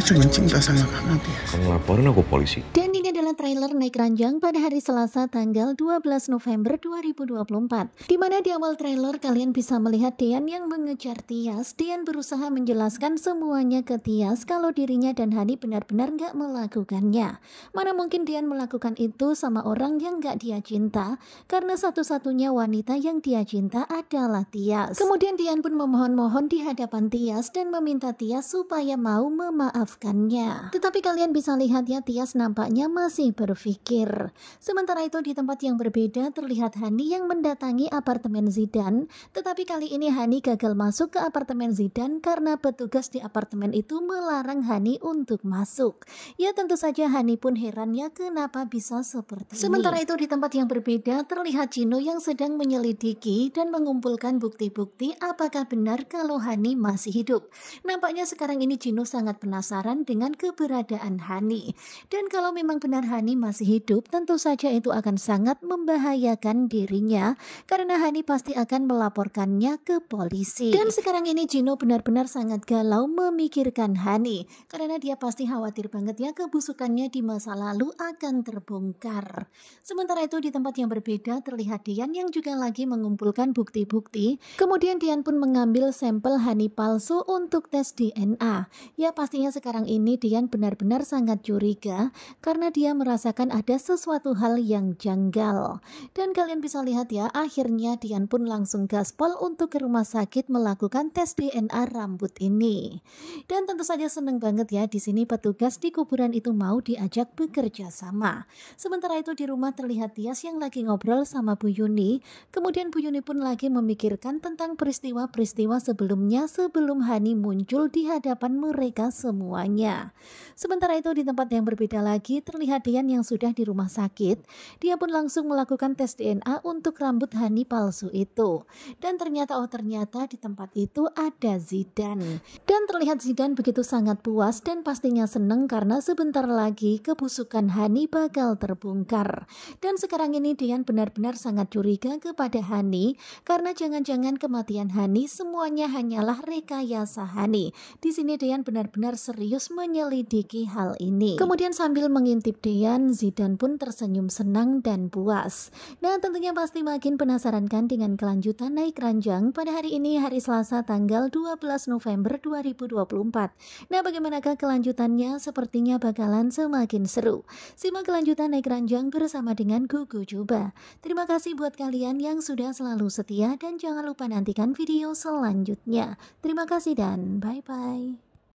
Aku cuma cinta sama kamu, Tias. Kamu laporin aku polisi. Dan ini adalah trailer naik ranjang pada hari Selasa tanggal 12 November 2024. Di mana di awal trailer kalian bisa melihat Dian yang mengejar Tias. Dian berusaha menjelaskan semuanya ke Tias kalau dirinya dan Hani benar-benar nggak melakukannya. Mana mungkin Dian melakukan itu sama orang yang nggak dia cinta karena satu-satunya wanita yang dia cinta adalah Tias. Kemudian Dian pun memohon-mohon di hadapan Tias dan meminta Tias supaya mau memaafkan memaafkannya. Tetapi kalian bisa lihat ya Tias nampaknya masih berpikir. Sementara itu di tempat yang berbeda terlihat Hani yang mendatangi apartemen Zidan. Tetapi kali ini Hani gagal masuk ke apartemen Zidan karena petugas di apartemen itu melarang Hani untuk masuk. Ya tentu saja Hani pun herannya kenapa bisa seperti ini. Sementara itu di tempat yang berbeda terlihat Cino yang sedang menyelidiki dan mengumpulkan bukti-bukti apakah benar kalau Hani masih hidup. Nampaknya sekarang ini Cino sangat penasaran penasaran dengan keberadaan Hani. Dan kalau memang benar Hani masih hidup, tentu saja itu akan sangat membahayakan dirinya karena Hani pasti akan melaporkannya ke polisi. Dan sekarang ini Jino benar-benar sangat galau memikirkan Hani karena dia pasti khawatir banget ya kebusukannya di masa lalu akan terbongkar. Sementara itu di tempat yang berbeda terlihat Dian yang juga lagi mengumpulkan bukti-bukti. Kemudian Dian pun mengambil sampel Hani palsu untuk tes DNA. Ya pastinya sekarang ini Dian benar-benar sangat curiga karena dia merasakan ada sesuatu hal yang janggal. Dan kalian bisa lihat ya, akhirnya Dian pun langsung gaspol untuk ke rumah sakit melakukan tes DNA rambut ini. Dan tentu saja seneng banget ya di sini petugas di kuburan itu mau diajak bekerja sama. Sementara itu di rumah terlihat Tias yang lagi ngobrol sama Bu Yuni. Kemudian Bu Yuni pun lagi memikirkan tentang peristiwa-peristiwa sebelumnya sebelum Hani muncul di hadapan mereka semua semuanya. Sementara itu di tempat yang berbeda lagi terlihat Dian yang sudah di rumah sakit. Dia pun langsung melakukan tes DNA untuk rambut Hani palsu itu. Dan ternyata oh ternyata di tempat itu ada Zidan. Dan terlihat Zidan begitu sangat puas dan pastinya seneng karena sebentar lagi kebusukan Hani bakal terbongkar. Dan sekarang ini Dian benar-benar sangat curiga kepada Hani karena jangan-jangan kematian Hani semuanya hanyalah rekayasa Hani. Di sini Dian benar-benar serius menyelidiki hal ini. Kemudian sambil mengintip Dean, Zidane pun tersenyum senang dan puas. Nah tentunya pasti makin penasaran kan dengan kelanjutan naik ranjang pada hari ini hari Selasa tanggal 12 November 2024. Nah bagaimanakah kelanjutannya? Sepertinya bakalan semakin seru. Simak kelanjutan naik ranjang bersama dengan Gugu Juba. Terima kasih buat kalian yang sudah selalu setia dan jangan lupa nantikan video selanjutnya. Terima kasih dan bye-bye.